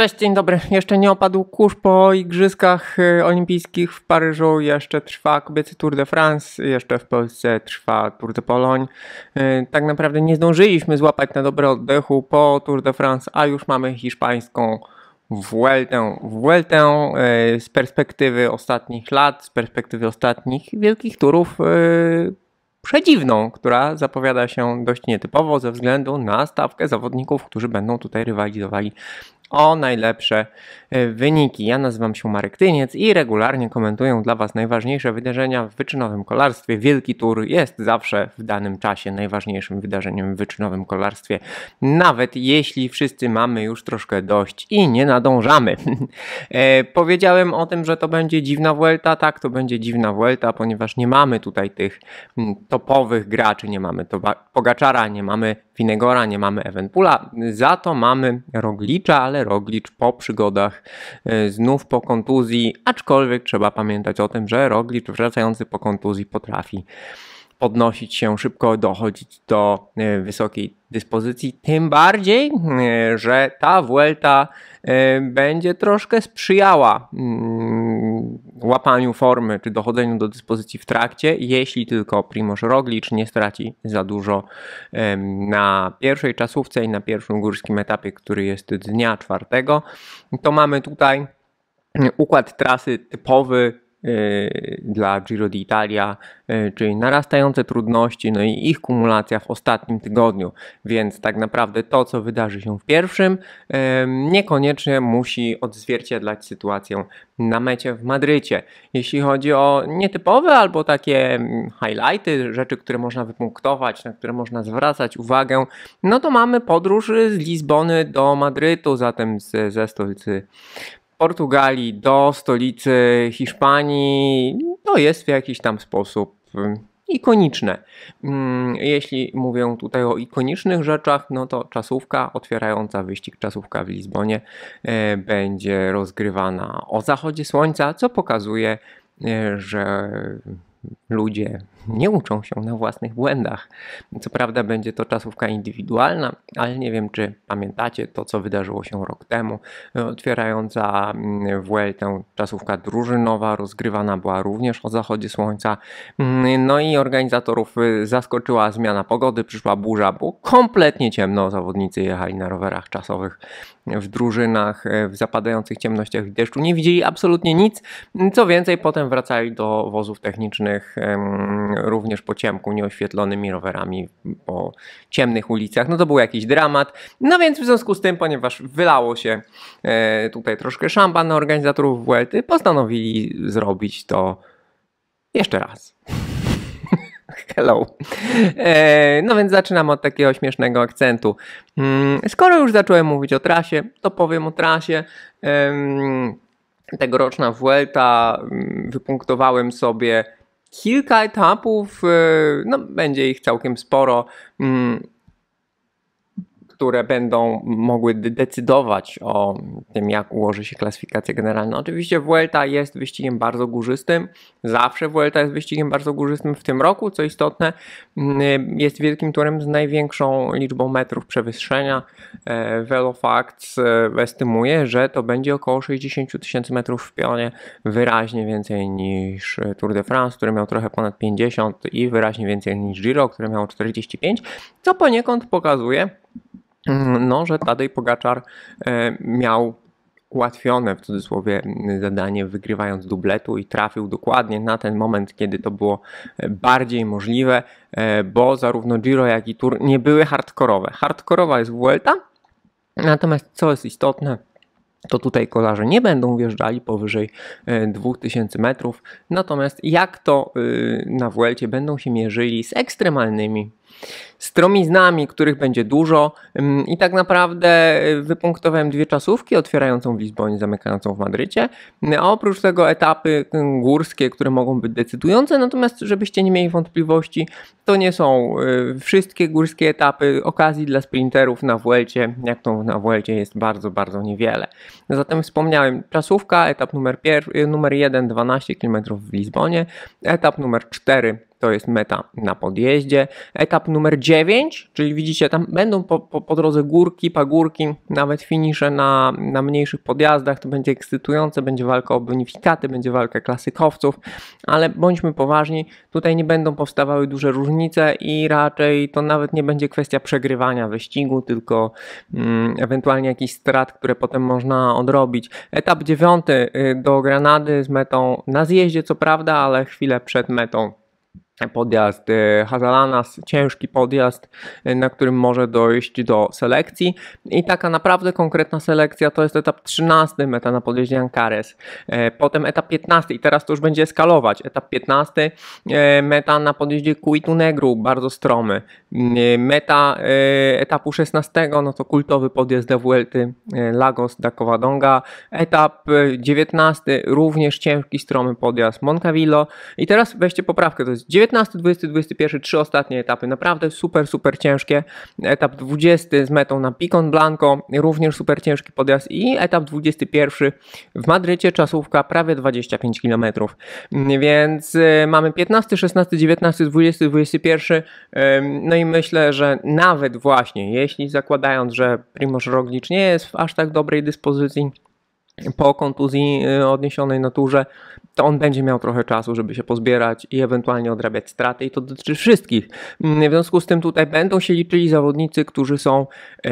Cześć, dzień dobry. Jeszcze nie opadł kurz po Igrzyskach y, Olimpijskich w Paryżu. Jeszcze trwa kobiecy Tour de France, jeszcze w Polsce trwa Tour de Pologne. Y, tak naprawdę nie zdążyliśmy złapać na dobre oddechu po Tour de France, a już mamy hiszpańską Vueltę. Vueltę y, z perspektywy ostatnich lat, z perspektywy ostatnich wielkich turów przedziwną, która zapowiada się dość nietypowo ze względu na stawkę zawodników, którzy będą tutaj rywalizowali o najlepsze E, wyniki. Ja nazywam się Marek Tyniec i regularnie komentuję dla Was najważniejsze wydarzenia w wyczynowym kolarstwie. Wielki Tour jest zawsze w danym czasie najważniejszym wydarzeniem w wyczynowym kolarstwie, nawet jeśli wszyscy mamy już troszkę dość i nie nadążamy. E, powiedziałem o tym, że to będzie dziwna Vuelta. Tak, to będzie dziwna Vuelta, ponieważ nie mamy tutaj tych mm, topowych graczy, nie mamy Pogaczara, nie mamy Finegora, nie mamy Eventpula. Za to mamy Roglicza, ale Roglicz po przygodach Y, znów po kontuzji, aczkolwiek trzeba pamiętać o tym, że Roglic wracający po kontuzji potrafi podnosić się szybko, dochodzić do y, wysokiej dyspozycji. Tym bardziej, y, że ta Vuelta będzie troszkę sprzyjała mm, łapaniu formy czy dochodzeniu do dyspozycji w trakcie, jeśli tylko Primoz Roglic nie straci za dużo na pierwszej czasówce i na pierwszym górskim etapie, który jest dnia czwartego, to mamy tutaj układ trasy typowy Y, dla Giro d'Italia, y, czyli narastające trudności, no i ich kumulacja w ostatnim tygodniu. Więc tak naprawdę to, co wydarzy się w pierwszym, y, niekoniecznie musi odzwierciedlać sytuację na mecie w Madrycie. Jeśli chodzi o nietypowe albo takie mm, highlighty, rzeczy, które można wypunktować, na które można zwracać uwagę, no to mamy podróż z Lizbony do Madrytu, zatem ze stolicy Portugalii do stolicy Hiszpanii to no, jest w jakiś tam sposób mm, ikoniczne. Mm, jeśli mówię tutaj o ikonicznych rzeczach, no to czasówka otwierająca wyścig, czasówka w Lizbonie e, będzie rozgrywana o zachodzie słońca, co pokazuje, e, że ludzie nie uczą się na własnych błędach. Co prawda będzie to czasówka indywidualna, ale nie wiem, czy pamiętacie to, co wydarzyło się rok temu. E, otwierająca Vueltę mm, czasówka drużynowa rozgrywana była również o zachodzie słońca. Mm, no i organizatorów y, zaskoczyła zmiana pogody, przyszła burza, było kompletnie ciemno, zawodnicy jechali na rowerach czasowych w drużynach, e, w zapadających ciemnościach i deszczu. Nie widzieli absolutnie nic. Co więcej, potem wracali do wozów technicznych również po ciemku, nieoświetlonymi rowerami po ciemnych ulicach. No to był jakiś dramat. No więc w związku z tym, ponieważ wylało się e, tutaj troszkę szamban na organizatorów Vuelty, postanowili zrobić to jeszcze raz. Hello. E, no więc zaczynam od takiego śmiesznego akcentu. Mm, skoro już zacząłem mówić o trasie, to powiem o trasie. Tegoroczna Vuelta mm, wypunktowałem sobie kilka etapów, e, no, będzie ich całkiem sporo. Mm, które będą mogły decydować o tym, jak ułoży się klasyfikacja generalna. Oczywiście Vuelta jest wyścigiem bardzo górzystym, zawsze Vuelta jest wyścigiem bardzo górzystym. W tym roku, co istotne, mm, jest wielkim turem z największą liczbą metrów przewyższenia. E, Velofacts e, estymuje, że to będzie około 60 tysięcy metrów w pionie, wyraźnie więcej niż e, Tour de France, który miał trochę ponad 50 i wyraźnie więcej niż Giro, który miał 45, co poniekąd pokazuje, Mm, no, że Tadej Pogaczar e, miał ułatwione w cudzysłowie zadanie, wygrywając dubletu i trafił dokładnie na ten moment, kiedy to było e, bardziej możliwe, e, bo zarówno Giro, jak i Tour nie były hardkorowe. Hardkorowa jest Vuelta, natomiast co jest istotne, to tutaj kolarze nie będą wjeżdżali powyżej 2000 metrów, natomiast jak to na Vuelcie będą się mierzyli z ekstremalnymi stromiznami, których będzie dużo mm, i tak naprawdę y, wypunktowałem dwie czasówki, otwierającą w Lizbonie, zamykającą w Madrycie, mm, a oprócz tego etapy y, górskie, które mogą być decydujące, natomiast żebyście nie mieli wątpliwości, to nie są y, wszystkie górskie etapy, okazji dla sprinterów na Wuelcie, jak to na Wuelcie jest bardzo, bardzo niewiele. Zatem wspomniałem, czasówka, etap numer, pier- numer 1, 12 km w Lizbonie, etap numer 4 to jest meta na podjeździe. Etap numer 9, czyli widzicie, tam będą po, po, po drodze górki, pagórki, nawet finisze na, na mniejszych podjazdach. To będzie ekscytujące, będzie walka o bonifikaty, będzie walka klasykowców, ale bądźmy poważni, tutaj nie będą powstawały duże różnice i raczej to nawet nie będzie kwestia przegrywania wyścigu, tylko mm, ewentualnie jakichś strat, które potem można odrobić. Etap 9 y, do Granady z metą na zjeździe, co prawda, ale chwilę przed metą podjazd e, Hazalanas, ciężki podjazd, e, na którym może dojść do selekcji. I taka naprawdę konkretna selekcja to jest etap 13, meta na podjeździe Ankares. E, potem etap 15 i teraz to już będzie skalować. Etap 15, meta na podjeździe Kuitunegru, Negru, bardzo stromy. Meta etapu 16, no to kultowy podjazd do Vuelty Lagos Dakowadonga. Etap 19, również ciężki, stromy podjazd Moncavillo. I teraz weźcie poprawkę, to jest 19 19, 20, 21, trzy ostatnie etapy, naprawdę super, super ciężkie. Etap 20 z metą na Picon Blanco, również super ciężki podjazd i etap 21 w Madrycie, czasówka prawie 25 km. Więc y, mamy 15, 16, 19, 20, 21. No i myślę, że nawet właśnie, jeśli zakładając, że Primoz Roglic nie jest w aż tak dobrej dyspozycji, po kontuzji y, odniesionej na turze, to on będzie miał trochę czasu, żeby się pozbierać i ewentualnie odrabiać straty, i to dotyczy wszystkich. Mm, w związku z tym tutaj będą się liczyli zawodnicy, którzy są e,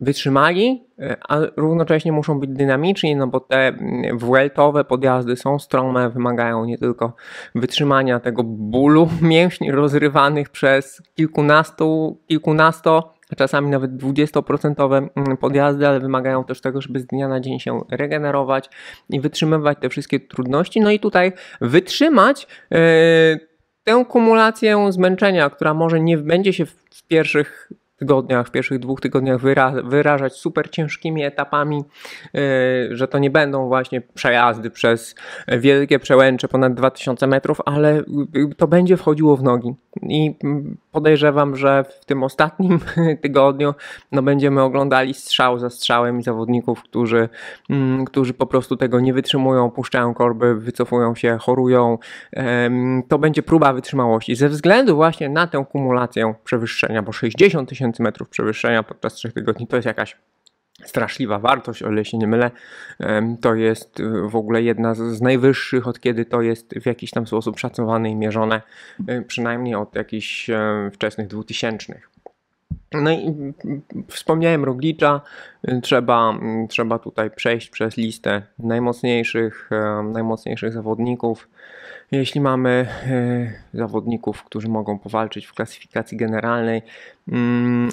wytrzymali, e, a równocześnie muszą być dynamiczni, no bo te mm, weltowe podjazdy są strome, wymagają nie tylko wytrzymania tego bólu mięśni rozrywanych przez kilkunastu, kilkunasto czasami nawet 20% mm, podjazdy, ale wymagają też tego, żeby z dnia na dzień się regenerować i wytrzymywać te wszystkie trudności. No i tutaj wytrzymać. E, tę kumulację zmęczenia, która może nie będzie się w pierwszych tygodniach, w pierwszych dwóch tygodniach wyrażać super ciężkimi etapami, e, że to nie będą właśnie przejazdy przez wielkie przełęcze ponad 2000 metrów, ale to będzie wchodziło w nogi. I mm, podejrzewam, że w tym ostatnim tygodniu no, będziemy oglądali strzał za strzałem i zawodników, którzy, mm, którzy po prostu tego nie wytrzymują, puszczają korby, wycofują się, chorują. to będzie próba wytrzymałości. Ze względu właśnie na tę kumulację przewyższenia, bo 60 tysięcy metrów przewyższenia podczas trzech tygodni to jest jakaś straszliwa wartość, o ile się nie mylę. To jest e, w ogóle jedna z najwyższych, od kiedy to jest w jakiś tam sposób szacowane i mierzone, e, przynajmniej od jakichś e, wczesnych dwutysięcznych. No i wspomniałem Roglicza, trzeba, trzeba tutaj przejść przez listę najmocniejszych, najmocniejszych zawodników. Jeśli mamy zawodników, którzy mogą powalczyć w klasyfikacji generalnej, mm,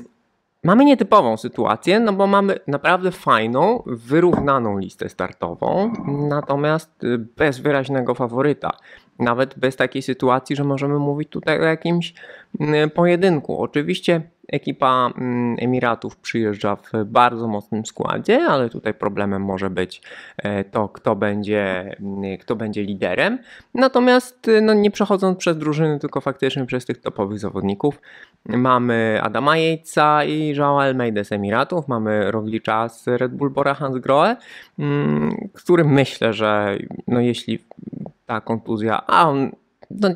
mamy nietypową sytuację, no bo mamy naprawdę fajną, wyrównaną listę startową, natomiast y, bez wyraźnego faworyta. Nawet bez takiej sytuacji, że możemy mówić tutaj o jakimś y, pojedynku. Oczywiście Ekipa mm, Emiratów przyjeżdża w bardzo mocnym składzie, ale tutaj problemem może być e, to, kto będzie, mm, kto będzie liderem. Natomiast e, no, nie przechodząc przez drużyny, tylko faktycznie przez tych topowych zawodników, mamy Adama Jejca i Joao Almeida z Emiratów, mamy Roglicza z Red Bull Bora Hans Groe, mm, który myślę, że no, jeśli ta kontuzja, a on no,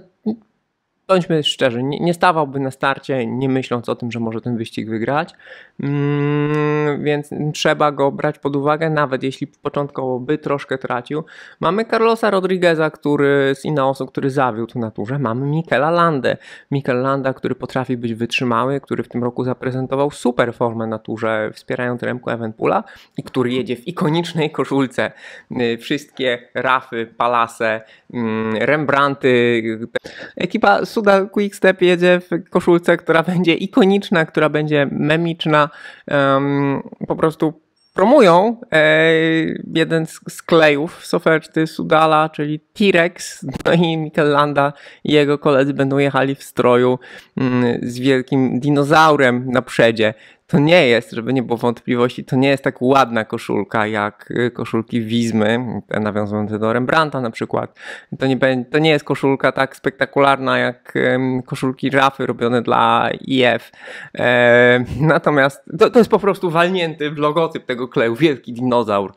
bądźmy szczerzy, nie, nie stawałby na starcie, nie myśląc o tym, że może ten wyścig wygrać. Mm, więc trzeba go brać pod uwagę, nawet jeśli początkowo by troszkę tracił. Mamy Carlosa Rodrigueza, który z Inaosu, który zawiódł na turze. Mamy Mikela Landę. Mikel Landa, który potrafi być wytrzymały, który w tym roku zaprezentował super formę na turze, wspierając Remku Evenpula i który jedzie w ikonicznej koszulce. Y, wszystkie Rafy, Palase, mm, Rembrandty. Y, ekipa na Quickstep jedzie w koszulce, która będzie ikoniczna, która będzie memiczna. po prostu promują e, jeden z, z klejów soferty Sudala, czyli T-Rex, no i Michelanda i jego koledzy będą jechali w stroju mm, z wielkim dinozaurem na przedzie to nie jest, żeby nie było wątpliwości, to nie jest tak ładna koszulka jak y, koszulki Wizmy, nawiązujące do Rembrandta na przykład. To nie, to nie jest koszulka tak spektakularna jak koszulki Rafy robione dla IF. E, natomiast to, to, jest po prostu walnięty w logotyp tego kleju, wielki dinozaur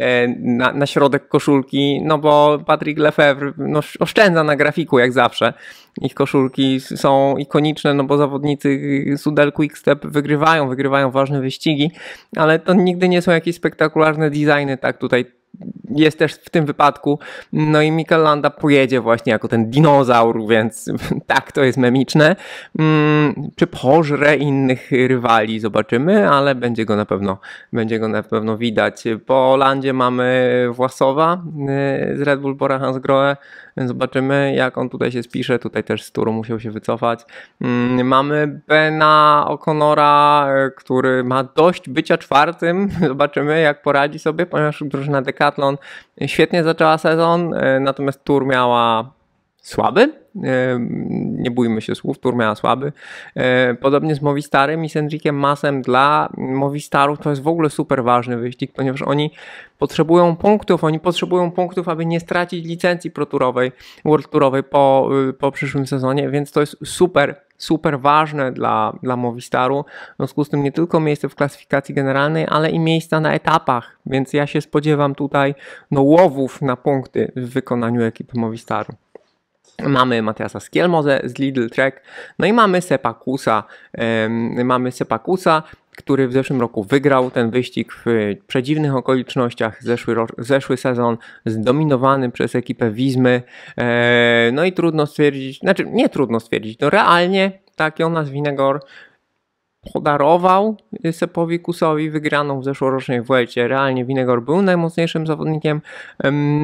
e, na, na, środek koszulki, no bo Patrick Lefebvre no, oszczędza na grafiku jak zawsze. Ich koszulki są ikoniczne, no bo zawodnicy Sudel Quickstep step wygrywają, wygrywają wygrywają ważne wyścigi, ale to nigdy nie są jakieś spektakularne designy, tak tutaj jest też w tym wypadku. No i Mikel Landa pojedzie właśnie jako ten dinozaur, więc tak, to jest memiczne. Mm, czy pożre innych rywali, zobaczymy, ale będzie go na pewno, będzie go na pewno widać. Po Landzie mamy Własowa y, z Red Bull Bora Hansgrohe, zobaczymy jak on tutaj się spisze, tutaj też z turu musiał się wycofać. Mm, mamy Bena O'Connora, który ma dość bycia czwartym, zobaczymy jak poradzi sobie, ponieważ drużyna dekada Decathlon świetnie zaczęła sezon, e, natomiast Tour miała słaby. E, nie bójmy się słów, Turmiana słaby. E, podobnie z Movistarem i Sendrikiem Masem dla Movistarów to jest w ogóle super ważny wyścig, ponieważ oni potrzebują punktów, oni potrzebują punktów, aby nie stracić licencji proturowej, World Tourowej po, y, po przyszłym sezonie, więc to jest super, super ważne dla, dla Movistaru. W związku z tym nie tylko miejsce w klasyfikacji generalnej, ale i miejsca na etapach, więc ja się spodziewam tutaj no, łowów na punkty w wykonaniu ekipy Movistaru. Mamy Matiasa Skielmozę z Lidl Trek, no i mamy Sepakusa, mamy Sepakusa, który w zeszłym roku wygrał ten wyścig w przedziwnych okolicznościach. Zeszły, zeszły sezon zdominowany przez ekipę Wizmy. E, no i trudno stwierdzić, znaczy nie trudno stwierdzić, no realnie tak Jonas Winegor podarował Sepowi Kusowi wygraną w zeszłorocznej Welcie. Realnie Winegor był najmocniejszym zawodnikiem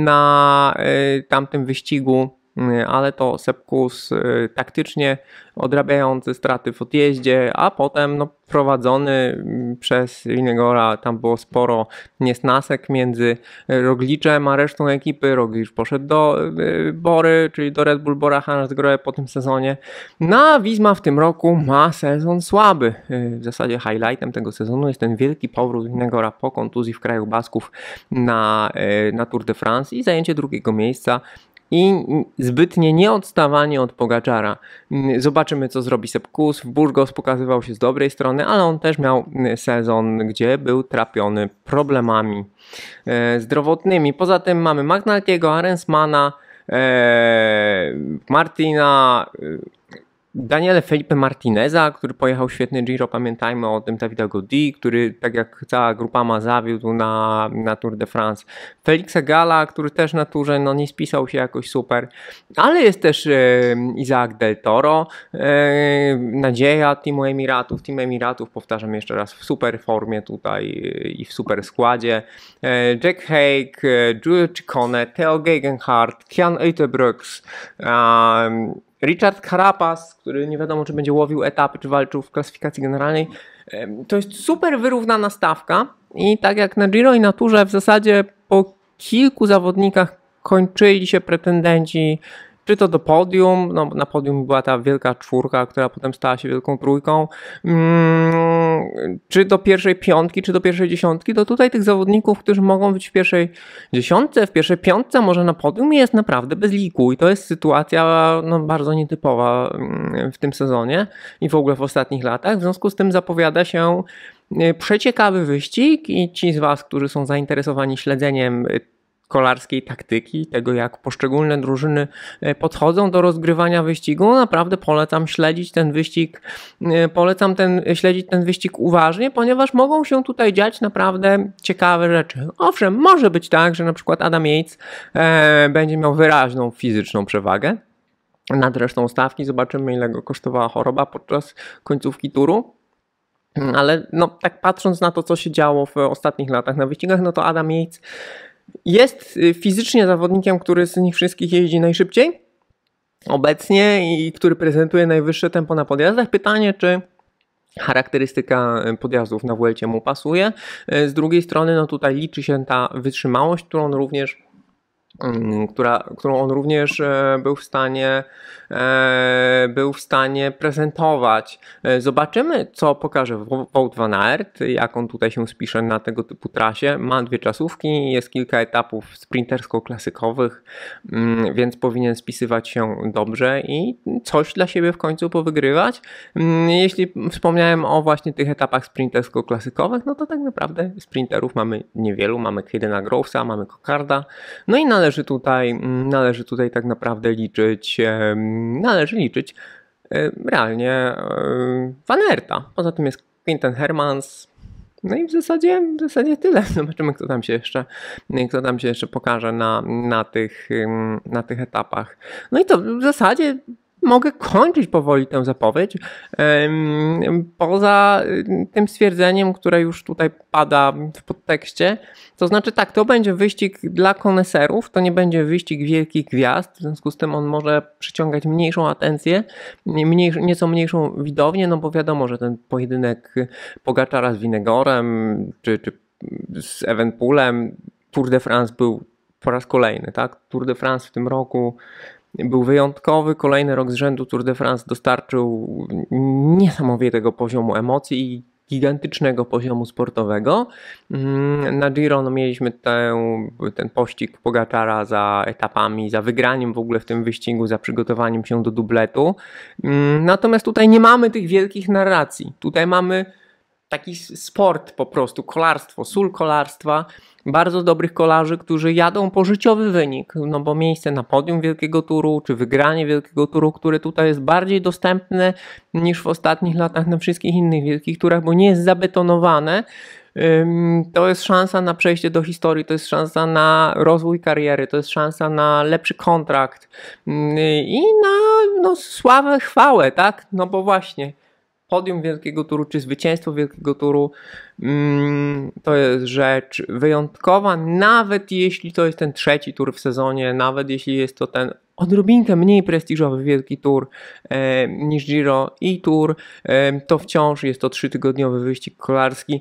na e, tamtym wyścigu ale to Sepkus y, taktycznie odrabiający straty w odjeździe, a potem no, prowadzony mm, przez Inegora, tam było sporo niesnasek między y, Rogliczem a resztą ekipy. Roglicz poszedł do y, Bory, czyli do Red Bull Bora Hansgrohe po tym sezonie. Na no, Wizma w tym roku ma sezon słaby. W zasadzie highlightem tego sezonu jest ten wielki powrót Inegora po kontuzji w kraju Basków na, na Tour de France i zajęcie drugiego miejsca i zbytnie nieodstawanie od Pogaczara. Zobaczymy, co zrobi Sepkus. W Burgos pokazywał się z dobrej strony, ale on też miał sezon, gdzie był trapiony problemami e, zdrowotnymi. Poza tym mamy Magnaltiego, Arensmana, e, Martina, Daniele Felipe Martineza, który pojechał świetny Giro, pamiętajmy o tym Davida Godi, który tak jak cała grupa ma zawiódł na, na Tour de France. Felixa Gala, który też na turze no, nie spisał się jakoś super, ale jest też e, Isaac Del Toro, e, nadzieja Teamu Emiratów, Team Emiratów powtarzam jeszcze raz w super formie tutaj e, i w super składzie. E, Jack Hake, Jules Ciccone, Theo Gegenhardt, Kian Eitebrooks, Richard Carapaz, który nie wiadomo, czy będzie łowił etapy, czy walczył w klasyfikacji generalnej. To jest super wyrównana stawka i tak jak na Giro i na Turze w zasadzie po kilku zawodnikach kończyli się pretendenci czy to do podium, no na podium była ta wielka czwórka, która potem stała się wielką trójką. Mm czy do pierwszej piątki, czy do pierwszej dziesiątki, to tutaj tych zawodników, którzy mogą być w pierwszej dziesiątce, w pierwszej piątce, może na podium jest naprawdę bez liku i to jest sytuacja no, bardzo nietypowa mm, w tym sezonie i w ogóle w ostatnich latach. W związku z tym zapowiada się y, przeciekawy wyścig i ci z Was, którzy są zainteresowani śledzeniem kolarskiej taktyki, tego jak poszczególne drużyny e, podchodzą do rozgrywania wyścigu. No, naprawdę polecam śledzić ten wyścig, e, polecam ten, śledzić ten wyścig uważnie, ponieważ mogą się tutaj dziać naprawdę ciekawe rzeczy. Owszem, może być tak, że na przykład Adam Yates e, będzie miał wyraźną fizyczną przewagę nad resztą stawki. Zobaczymy, ile go kosztowała choroba podczas końcówki turu. Ale no, tak patrząc na to, co się działo w ostatnich latach na wyścigach, no to Adam Yates jest y, fizycznie zawodnikiem, który z nich wszystkich jeździ najszybciej obecnie i który prezentuje najwyższe tempo na podjazdach. Pytanie, czy charakterystyka y, podjazdów na Wuelcie mu pasuje. Y, z drugiej strony, no tutaj liczy się ta wytrzymałość, którą również Mm, która, którą on również e, był w stanie e, był w stanie prezentować. E, zobaczymy, co pokaże Wout van Aert, jak on tutaj się spisze na tego typu trasie. Ma dwie czasówki, jest kilka etapów sprintersko-klasykowych, mm, więc powinien spisywać się dobrze i coś dla siebie w końcu powygrywać. Mm, jeśli wspomniałem o właśnie tych etapach sprintersko-klasykowych, no to tak naprawdę sprinterów mamy niewielu. Mamy Kidena Grovesa, mamy Kokarda, no i na należy tutaj, mm, należy tutaj tak naprawdę liczyć, należy liczyć realnie Vanerta. Poza tym jest Quinten Hermans, no i w zasadzie, w zasadzie tyle. Zobaczymy, kto tam się jeszcze, kto tam się jeszcze pokaże na, na, tych, na tych etapach. No i to w zasadzie mogę kończyć powoli tę zapowiedź. Poza tym stwierdzeniem, które już tutaj pada w podtekście, to znaczy tak, to będzie wyścig dla koneserów, to nie będzie wyścig wielkich gwiazd, w związku z tym on może przyciągać mniejszą atencję, nieco mniejszą widownię, no bo wiadomo, że ten pojedynek Pogaczara z Winegorem czy, czy z Evenpoolem, Tour de France był po raz kolejny, tak? Tour de France w tym roku był wyjątkowy, kolejny rok z rzędu Tour de France dostarczył niesamowitego poziomu emocji i gigantycznego poziomu sportowego. Mm, na Giro no, mieliśmy ten pościg Pogaczara za etapami, za wygraniem w ogóle w tym wyścigu, za przygotowaniem się do dubletu. Mm, natomiast tutaj nie mamy tych wielkich narracji. Tutaj mamy taki sport po prostu, kolarstwo, sól kolarstwa, bardzo dobrych kolarzy, którzy jadą po życiowy wynik, no bo miejsce na podium wielkiego turu, czy wygranie wielkiego turu, które tutaj jest bardziej dostępne niż w ostatnich latach na wszystkich innych wielkich turach, bo nie jest zabetonowane, to jest szansa na przejście do historii, to jest szansa na rozwój kariery, to jest szansa na lepszy kontrakt i na no, sławę, chwałę, tak? No bo właśnie, podium Wielkiego Turu czy zwycięstwo Wielkiego Turu mm, to jest rzecz wyjątkowa, nawet jeśli to jest ten trzeci tur w sezonie, nawet jeśli jest to ten odrobinkę mniej prestiżowy Wielki Tour e, niż Giro i Tour, e, to wciąż jest to trzytygodniowy wyścig kolarski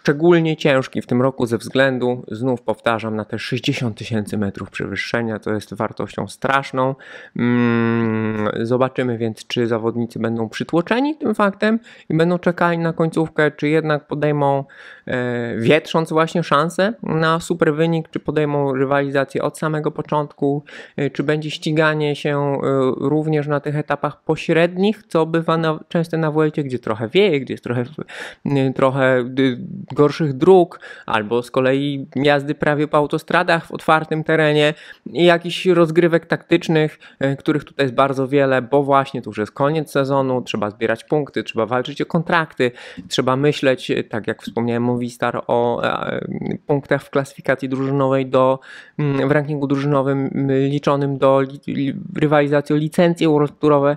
szczególnie ciężki w tym roku ze względu, znów powtarzam, na te 60 tysięcy metrów przewyższenia, to jest wartością straszną. Mm, zobaczymy więc, czy zawodnicy będą przytłoczeni tym faktem i będą czekali na końcówkę, czy jednak podejmą, e, wietrząc właśnie szansę na super wynik, czy podejmą rywalizację od samego początku, e, czy będzie ściganie się e, również na tych etapach pośrednich, co bywa na, na Wuelcie, gdzie trochę wieje, gdzie jest trochę, trochę gorszych dróg, albo z kolei jazdy prawie po autostradach w otwartym terenie i jakichś rozgrywek taktycznych, e, których tutaj jest bardzo wiele, bo właśnie tu już jest koniec sezonu, trzeba zbierać punkty, trzeba walczyć o kontrakty, trzeba myśleć, e, tak jak wspomniałem Movistar, o e, punktach w klasyfikacji drużynowej do, mm, w rankingu drużynowym liczonym do rywalizacji o licencje euroturowe.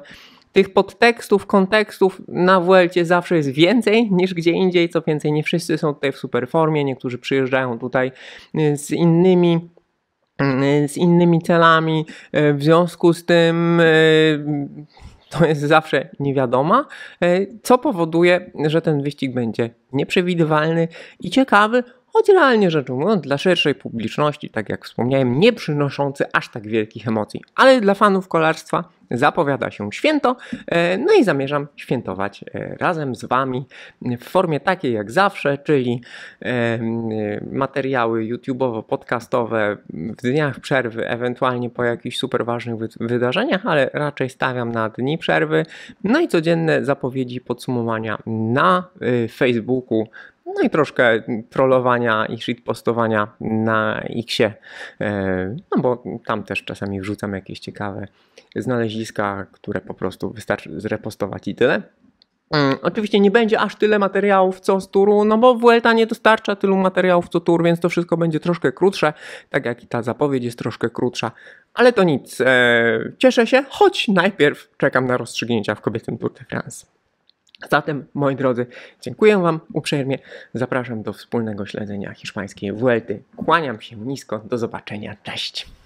Tych podtekstów, kontekstów na Vuelcie zawsze jest więcej niż gdzie indziej. Co więcej, nie wszyscy są tutaj w super formie. Niektórzy przyjeżdżają tutaj y, z innymi y, z innymi celami. Y, w związku z tym to jest zawsze niewiadoma, co powoduje, że ten wyścig będzie nieprzewidywalny i ciekawy, choć realnie rzecz ujmując, dla szerszej publiczności, tak jak wspomniałem, nie przynoszący aż tak wielkich emocji, ale dla fanów kolarstwa zapowiada się święto, e, no i zamierzam świętować e, razem z Wami w formie takiej jak zawsze, czyli e, materiały YouTube'owo-podcastowe w dniach przerwy, ewentualnie po jakichś super ważnych wydarzeniach, ale raczej stawiam na dni przerwy, no i codzienne zapowiedzi podsumowania na Facebooku no i troszkę trollowania i shitpostowania na X-ie, e, no bo tam też czasami wrzucam jakieś ciekawe znaleziska, które po prostu wystarczy zrepostować i tyle. Mm, oczywiście nie będzie aż tyle materiałów co z turu, no bo Vuelta nie dostarcza tylu materiałów co tur, więc to wszystko będzie troszkę krótsze, tak jak i ta zapowiedź jest troszkę krótsza, ale to nic. E, cieszę się, choć najpierw czekam na rozstrzygnięcia w kobiecym Tour de France. Zatem, moi drodzy, dziękuję Wam uprzejmie. Zapraszam do wspólnego śledzenia hiszpańskiej Vuelty. Kłaniam się nisko. Do zobaczenia. Cześć.